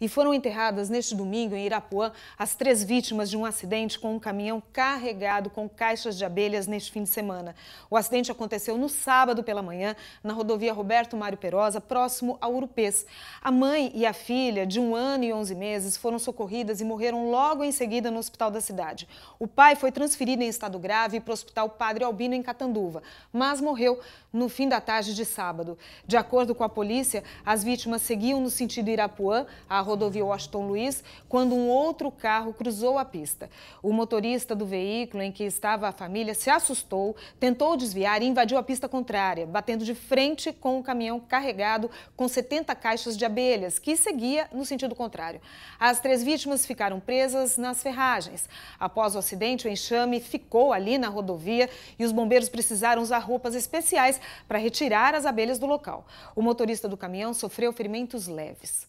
E foram enterradas neste domingo em Irapuã as três vítimas de um acidente com um caminhão carregado com caixas de abelhas neste fim de semana. O acidente aconteceu no sábado pela manhã, na rodovia Roberto Mário Perosa, próximo a Urupês. A mãe e a filha, de um ano e onze meses, foram socorridas e morreram logo em seguida no hospital da cidade. O pai foi transferido em estado grave para o hospital Padre Albino, em Catanduva, mas morreu no fim da tarde de sábado. De acordo com a polícia, as vítimas seguiam no sentido Irapuã, a rodovia Washington Luiz quando um outro carro cruzou a pista. O motorista do veículo em que estava a família se assustou, tentou desviar e invadiu a pista contrária, batendo de frente com o caminhão carregado com 70 caixas de abelhas, que seguia no sentido contrário. As três vítimas ficaram presas nas ferragens. Após o acidente, o enxame ficou ali na rodovia e os bombeiros precisaram usar roupas especiais para retirar as abelhas do local. O motorista do caminhão sofreu ferimentos leves.